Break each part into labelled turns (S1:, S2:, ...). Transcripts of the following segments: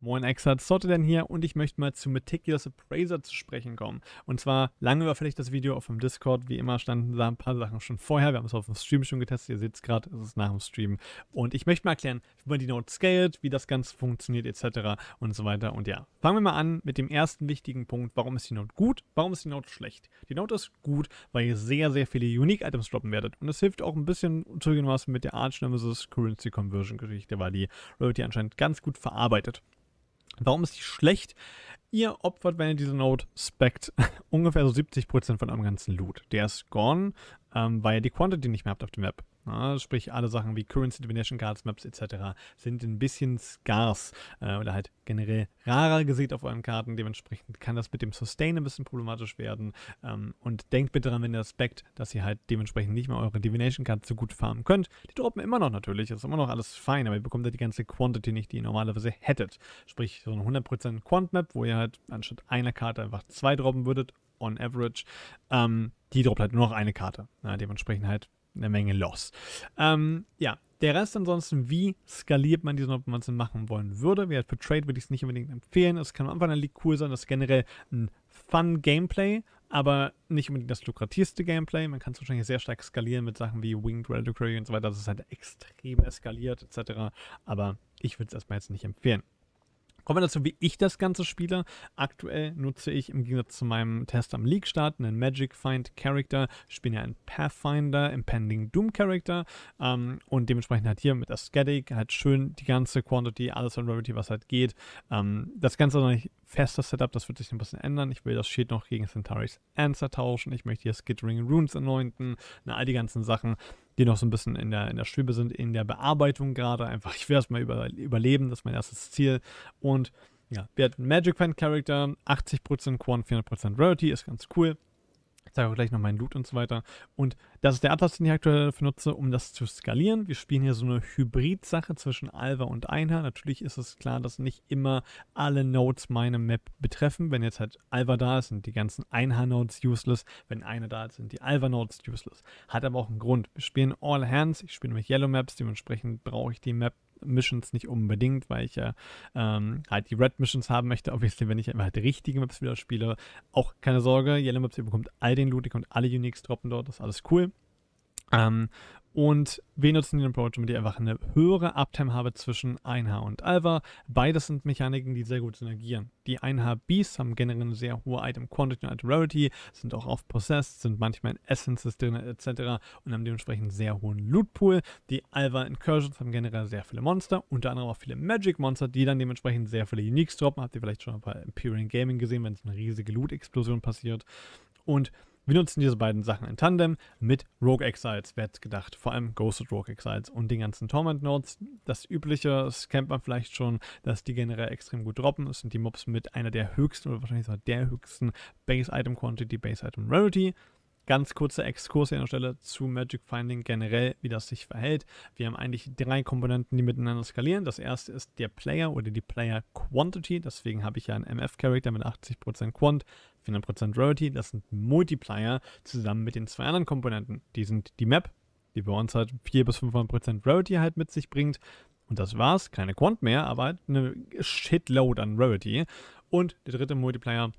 S1: Moin Exat, denn hier und ich möchte mal zu Meticulous Appraiser zu sprechen kommen. Und zwar lange überfällig das Video auf dem Discord. Wie immer standen da ein paar Sachen schon vorher. Wir haben es auf dem Stream schon getestet. Ihr seht es gerade, es ist nach dem Stream. Und ich möchte mal erklären, wie man die Note scaled, wie das Ganze funktioniert etc. und so weiter. Und ja, fangen wir mal an mit dem ersten wichtigen Punkt. Warum ist die Note gut? Warum ist die Note schlecht? Die Note ist gut, weil ihr sehr, sehr viele Unique Items droppen werdet. Und es hilft auch ein bisschen was mit der Arch Nemesis Currency Conversion Geschichte, weil die Royalty anscheinend ganz gut verarbeitet. Warum ist die schlecht? Ihr opfert, wenn ihr diese Note speckt, ungefähr so 70% von eurem ganzen Loot. Der ist gone, ähm, weil ihr die Quantity nicht mehr habt auf dem Map. Ja, ne? sprich, alle Sachen wie Currency Divination Cards, Maps etc. sind ein bisschen scarce äh, oder halt generell rarer gesehen auf euren Karten. Dementsprechend kann das mit dem Sustain ein bisschen problematisch werden. Ähm, und denkt bitte daran, wenn ihr aspekt, dass ihr halt dementsprechend nicht mehr eure Divination Cards so gut farmen könnt. Die droppen immer noch natürlich, ist immer noch alles fein, aber ihr bekommt halt die ganze Quantity nicht, die ihr normalerweise hättet. Sprich, so eine 100% Quant Map, wo ihr halt anstatt einer Karte einfach zwei droppen würdet on average. Ähm, die droppt halt nur noch eine Karte. Ja, dementsprechend halt eine Menge los. Ähm, ja, der Rest ansonsten, wie skaliert man diesen, ob man es machen wollen würde. Wie halt für Trade würde ich es nicht unbedingt empfehlen. Es kann am Anfang ein League cool sein, das ist generell ein Fun-Gameplay, aber nicht unbedingt das lukrativste Gameplay. Man kann es wahrscheinlich sehr stark skalieren mit Sachen wie Winged Reliquary und so weiter. Das ist halt extrem eskaliert etc. Aber ich würde es erstmal jetzt nicht empfehlen. Kommen wir dazu, wie ich das Ganze spiele. Aktuell nutze ich im Gegensatz zu meinem Test am League-Start einen Magic Find Character. Ich bin ja ein Pathfinder, Impending Doom Character. Ähm, und dementsprechend hat hier mit Aesthetic halt schön die ganze Quantity, alles an Rarity, was halt geht. Ähm, das Ganze ist noch nicht fester Setup, das wird sich ein bisschen ändern. Ich will das Schild noch gegen Centauri's Answer tauschen. Ich möchte hier Skittering Runes anointen, na, ne, all die ganzen Sachen die noch so ein bisschen in der, in der Schwebe sind, in der Bearbeitung gerade. Einfach, ich will erstmal über, überleben, das ist mein erstes Ziel. Und ja, wir hatten Magic Fan Character, 80% Quan, 400% Rarity, ist ganz cool zeige auch gleich noch meinen Loot und so weiter. Und das ist der Atlas, den ich aktuell dafür nutze, um das zu skalieren. Wir spielen hier so eine Hybrid-Sache zwischen Alva und Einher. Natürlich ist es klar, dass nicht immer alle Nodes meine Map betreffen. Wenn jetzt halt Alva da ist, sind die ganzen Einher-Nodes useless. Wenn eine da ist, sind die Alva-Nodes useless. Hat aber auch einen Grund. Wir spielen All Hands. Ich spiele nämlich Yellow Maps. Dementsprechend brauche ich die Map Missions nicht unbedingt, weil ich ja ähm, halt die Red Missions haben möchte. Obviously, wenn ich halt richtige Maps wieder spiele, auch keine Sorge. Yellow Maps, ihr bekommt all den Loot, ihr könnt alle Uniques droppen dort, das ist alles cool. Ähm, und wir nutzen den Approach, damit ihr einfach eine höhere Uptime habe zwischen 1H und Alva. Beides sind Mechaniken, die sehr gut synergieren. Die 1H Beasts haben generell eine sehr hohe Item Quantity und Item Rarity, sind auch oft possessed, sind manchmal in Essences drin etc. und haben dementsprechend einen sehr hohen Loot Pool. Die Alva Incursions haben generell sehr viele Monster, unter anderem auch viele Magic Monster, die dann dementsprechend sehr viele Uniques droppen. Habt ihr vielleicht schon bei Imperial Gaming gesehen, wenn es eine riesige Loot Explosion passiert. Und wir nutzen diese beiden Sachen in Tandem mit Rogue Exiles, wer hätte gedacht, vor allem Ghosted Rogue Exiles und den ganzen Torment Notes. Das übliche, das kennt man vielleicht schon, dass die generell extrem gut droppen. Es sind die Mobs mit einer der höchsten oder wahrscheinlich sogar der höchsten Base Item Quantity, Base Item Rarity. Ganz kurzer Exkurs an der Stelle zu Magic Finding generell, wie das sich verhält. Wir haben eigentlich drei Komponenten, die miteinander skalieren. Das erste ist der Player oder die Player Quantity. Deswegen habe ich ja einen MF-Character mit 80% Quant, 400% Rarity. Das sind Multiplier zusammen mit den zwei anderen Komponenten. Die sind die Map, die bei uns halt 4 bis 500% Rarity halt mit sich bringt. Und das war's, keine Quant mehr, aber halt eine Shitload an Rarity. Und der dritte Multiplier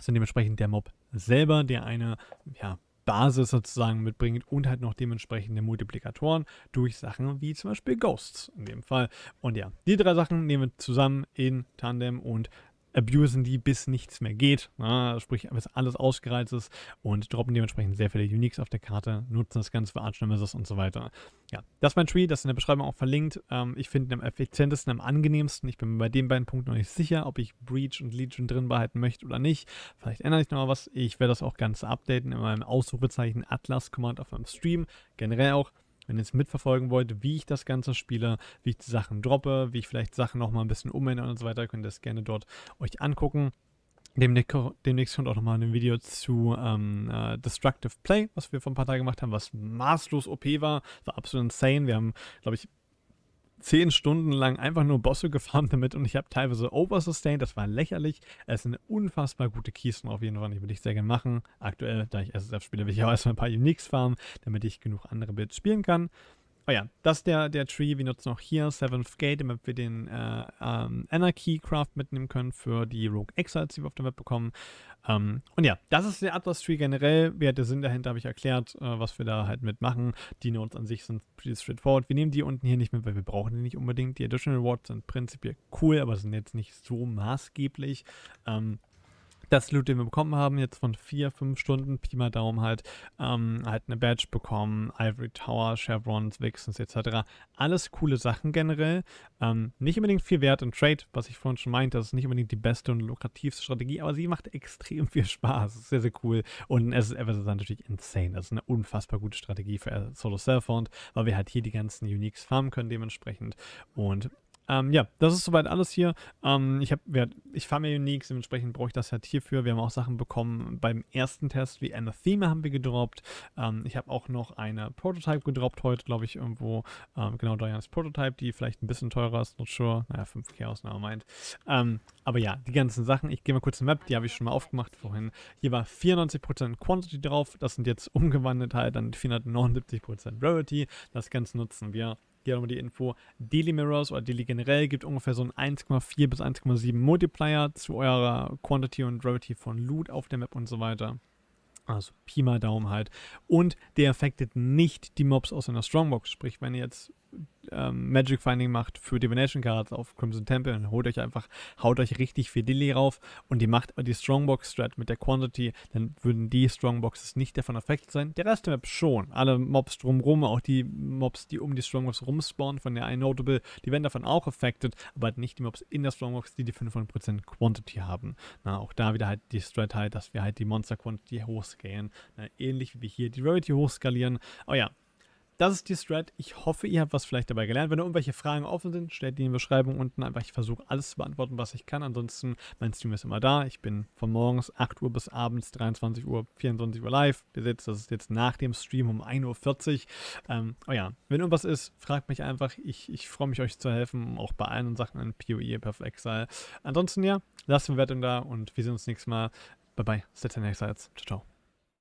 S1: sind dementsprechend der Mob selber, der eine ja, Basis sozusagen mitbringt und halt noch dementsprechende Multiplikatoren durch Sachen wie zum Beispiel Ghosts in dem Fall. Und ja, die drei Sachen nehmen wir zusammen in Tandem und abusen die, bis nichts mehr geht. Na, ne? sprich, bis alles ausgereizt ist und droppen dementsprechend sehr viele Uniques auf der Karte, nutzen das Ganze für Arch Nemesis und so weiter. Ja, das ist mein Tree, das ist in der Beschreibung auch verlinkt. Ähm, ich finde ihn am effizientesten, am angenehmsten. Ich bin mir bei den beiden Punkten noch nicht sicher, ob ich Breach und Legion drin behalten möchte oder nicht. Vielleicht ändere ich nochmal was. Ich werde das auch ganz updaten in meinem Ausrufezeichen Atlas Command auf meinem Stream. Generell auch wenn ihr jetzt mitverfolgen wollt, wie ich das Ganze spiele, wie ich die Sachen droppe, wie ich vielleicht Sachen nochmal ein bisschen umändere und so weiter, könnt ihr das gerne dort euch angucken. Demnächst, kommt auch nochmal ein Video zu ähm, äh, Destructive Play, was wir vor ein paar Tagen gemacht haben, was maßlos OP war. War absolut insane. Wir haben, glaube ich, zehn Stunden lang einfach nur Bosse gefarmt damit und ich habe teilweise oversustained, das war lächerlich. Es sind unfassbar gute Kisten auf jeden Fall, die würde ich sehr gerne machen. Aktuell, da ich SSF spiele, will ich auch erstmal ein paar Uniques farmen, damit ich genug andere Builds spielen kann. Oh ja, das ist der, der Tree. Wir nutzen auch hier Seventh Gate, damit wir den äh, ähm, Anarchy Craft mitnehmen können für die Rogue Exiles, die wir auf der Map bekommen. Ähm, und ja, das ist der Atlas Tree generell. Wer der Sinn dahinter habe ich erklärt, äh, was wir da halt mitmachen. Die Notes an sich sind pretty straightforward. Wir nehmen die unten hier nicht mit, weil wir brauchen die nicht unbedingt. Die Additional Rewards sind prinzipiell cool, aber sind jetzt nicht so maßgeblich. Ähm, das Loot, den wir bekommen haben, jetzt von vier, fünf Stunden, Pi mal Daumen halt, ähm, halt eine Badge bekommen, Ivory Tower, Chevrons, Vixens etc. Alles coole Sachen generell. Ähm, nicht unbedingt viel Wert in Trade, was ich vorhin schon meinte, das ist nicht unbedingt die beste und lukrativste Strategie, aber sie macht extrem viel Spaß. ist sehr, sehr cool. Und es ist Eversys natürlich insane. Das ist eine unfassbar gute Strategie für Solo Cell found weil wir halt hier die ganzen Uniques farmen können dementsprechend. Und ähm, ja, das ist soweit alles hier. Ähm, ich hab, ich fahre mir Uniques, dementsprechend brauche ich das halt hierfür. Wir haben auch Sachen bekommen beim ersten Test, wie Anathema haben wir gedroppt. Ähm, ich habe auch noch eine Prototype gedroppt heute, glaube ich, irgendwo. Ähm, genau, Dianas Prototype, die vielleicht ein bisschen teurer ist, not sure. Naja, 5k aus, meint. Ähm, aber ja, die ganzen Sachen. Ich gehe mal kurz in Map, die habe ich schon mal aufgemacht vorhin. Hier war 94% Quantity drauf, das sind jetzt umgewandelt halt dann 479% Rarity. Das Ganze nutzen wir hier nochmal die Info. Daily Mirrors oder Daily generell gibt ungefähr so einen 1,4 bis 1,7 Multiplier zu eurer Quantity und Gravity von Loot auf der Map und so weiter. Also Pi mal Daumen halt. Und der affectet nicht die Mobs aus einer Strongbox. Sprich, wenn ihr jetzt ähm, Magic Finding macht für Divination Cards auf Crimson Temple und holt euch einfach, haut euch richtig viel Lilly rauf und die macht die Strongbox Strat mit der Quantity, dann würden die Strongboxes nicht davon affected sein. Der Rest der Map schon. Alle Mobs drumrum, auch die Mobs, die um die Strongbox rumspawnen von der iNotable, die werden davon auch affected, aber halt nicht die Mobs in der Strongbox, die die 500% Quantity haben. Na, auch da wieder halt die Strat halt, dass wir halt die Monster Quantity hochscalen. Na, ähnlich wie wir hier die Rarity hochskalieren. Oh ja, das ist die Strat. Ich hoffe, ihr habt was vielleicht dabei gelernt. Wenn irgendwelche Fragen offen sind, stellt die in die Beschreibung unten einfach. Ich versuche alles zu beantworten, was ich kann. Ansonsten, mein Stream ist immer da. Ich bin von morgens 8 Uhr bis abends 23 Uhr, 24 Uhr live. Besetzt, das ist jetzt nach dem Stream um 1.40 Uhr. Ähm, oh ja, wenn irgendwas ist, fragt mich einfach. Ich, ich freue mich, euch zu helfen. Auch bei allen Sachen an PoE, Perfect Exile. Ansonsten, ja, lasst eine Bewertung da und wir sehen uns nächstes Mal. Bye bye. Stay tuned, Ciao, ciao.